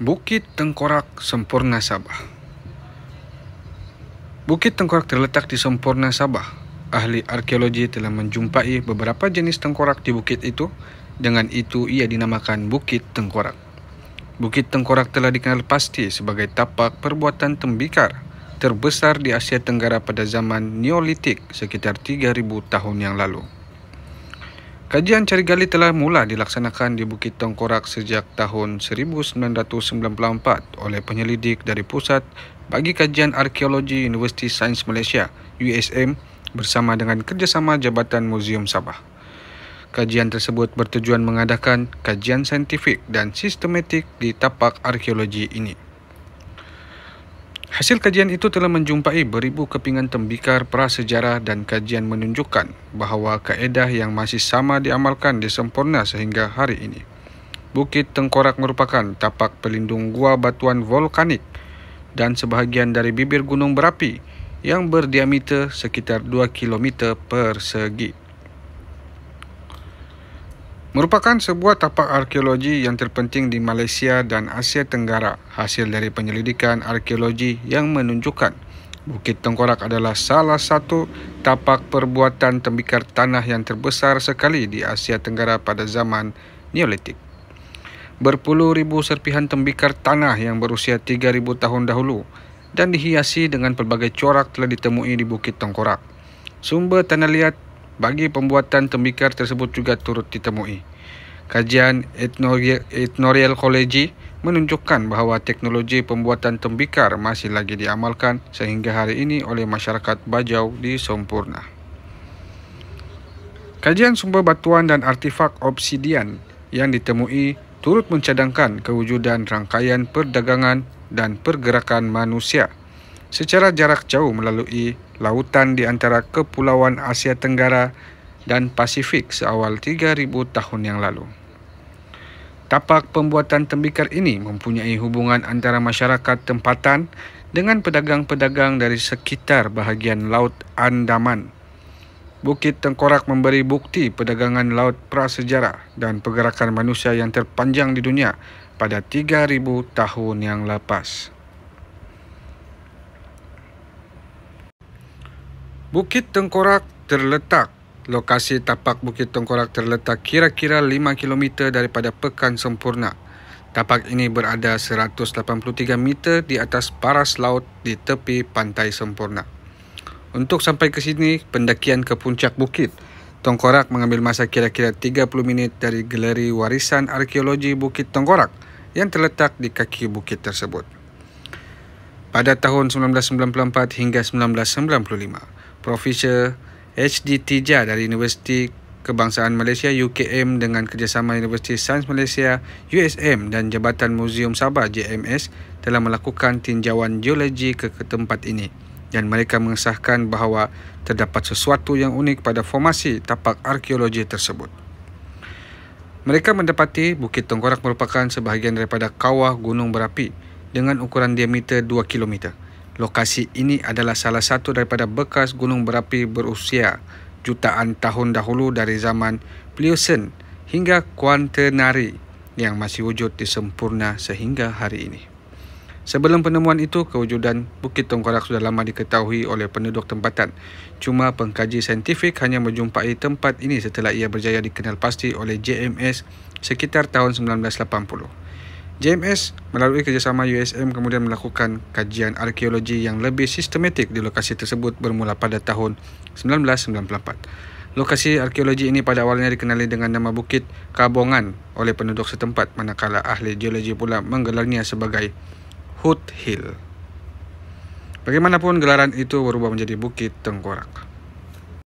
Bukit Tengkorak Sempurna Sabah Bukit Tengkorak terletak di Sempurna Sabah. Ahli arkeologi telah menjumpai beberapa jenis tengkorak di bukit itu, dengan itu ia dinamakan Bukit Tengkorak. Bukit Tengkorak telah dikenal pasti sebagai tapak perbuatan tembikar terbesar di Asia Tenggara pada zaman Neolitik sekitar 3000 tahun yang lalu. Kajian cari gali telah mula dilaksanakan di Bukit Tengkorak sejak tahun 1994 oleh penyelidik dari Pusat bagi Kajian Arkeologi Universiti Sains Malaysia USM bersama dengan kerjasama Jabatan Muzium Sabah. Kajian tersebut bertujuan mengadakan kajian saintifik dan sistematik di tapak arkeologi ini. Hasil kajian itu telah menjumpai beribu kepingan tembikar prasejarah dan kajian menunjukkan bahawa kaedah yang masih sama diamalkan di sempurna sehingga hari ini. Bukit Tengkorak merupakan tapak pelindung gua batuan vulkanik dan sebahagian dari bibir gunung berapi yang berdiameter sekitar 2 km persegi merupakan sebuah tapak arkeologi yang terpenting di Malaysia dan Asia Tenggara. Hasil dari penyelidikan arkeologi yang menunjukkan Bukit Tengkorak adalah salah satu tapak perbuatan tembikar tanah yang terbesar sekali di Asia Tenggara pada zaman Neolitik. Berpuluh ribu serpihan tembikar tanah yang berusia 3000 tahun dahulu dan dihiasi dengan pelbagai corak telah ditemui di Bukit Tengkorak. Sumber tanah liat bagi pembuatan tembikar tersebut juga turut ditemui. Kajian Ethnorial College menunjukkan bahawa teknologi pembuatan tembikar masih lagi diamalkan sehingga hari ini oleh masyarakat Bajau di Sempurna. Kajian sumber batuan dan artifak obsidian yang ditemui turut mencadangkan kewujudan rangkaian perdagangan dan pergerakan manusia secara jarak jauh melalui lautan di antara kepulauan Asia Tenggara dan Pasifik seawal 3000 tahun yang lalu. Tapak pembuatan tembikar ini mempunyai hubungan antara masyarakat tempatan dengan pedagang-pedagang dari sekitar bahagian Laut Andaman. Bukit Tengkorak memberi bukti perdagangan laut prasejarah dan pergerakan manusia yang terpanjang di dunia pada 3000 tahun yang lepas. Bukit Tengkorak terletak. Lokasi tapak Bukit Tengkorak terletak kira-kira 5 km daripada Pekan Sempurna. Tapak ini berada 183 meter di atas paras laut di tepi Pantai Sempurna. Untuk sampai ke sini, pendakian ke puncak bukit. Tengkorak mengambil masa kira-kira 30 minit dari galeri warisan arkeologi Bukit Tengkorak yang terletak di kaki bukit tersebut. Pada tahun 1994 hingga 1995, Profesor HD Tijar dari Universiti Kebangsaan Malaysia UKM dengan kerjasama Universiti Sains Malaysia USM dan Jabatan Museum Sabah JMS telah melakukan tinjauan geologi ke tempat ini dan mereka mengesahkan bahawa terdapat sesuatu yang unik pada formasi tapak arkeologi tersebut. Mereka mendapati Bukit Tongkorak merupakan sebahagian daripada kawah gunung berapi dengan ukuran diameter 2 kilometer. Lokasi ini adalah salah satu daripada bekas gunung berapi berusia jutaan tahun dahulu dari zaman Pliocene hingga Quaternary yang masih wujud di sempurna sehingga hari ini. Sebelum penemuan itu, kewujudan Bukit Tongkorak sudah lama diketahui oleh penduduk tempatan. Cuma pengkaji saintifik hanya menjumpai tempat ini setelah ia berjaya dikenal pasti oleh JMS sekitar tahun 1980. JMS melalui kerjasama USM kemudian melakukan kajian arkeologi yang lebih sistematik di lokasi tersebut bermula pada tahun 1994. Lokasi arkeologi ini pada awalnya dikenali dengan nama Bukit Kabongan oleh penduduk setempat manakala ahli geologi pula menggelarnya sebagai Hood Hill. Bagaimanapun gelaran itu berubah menjadi Bukit Tengkorak.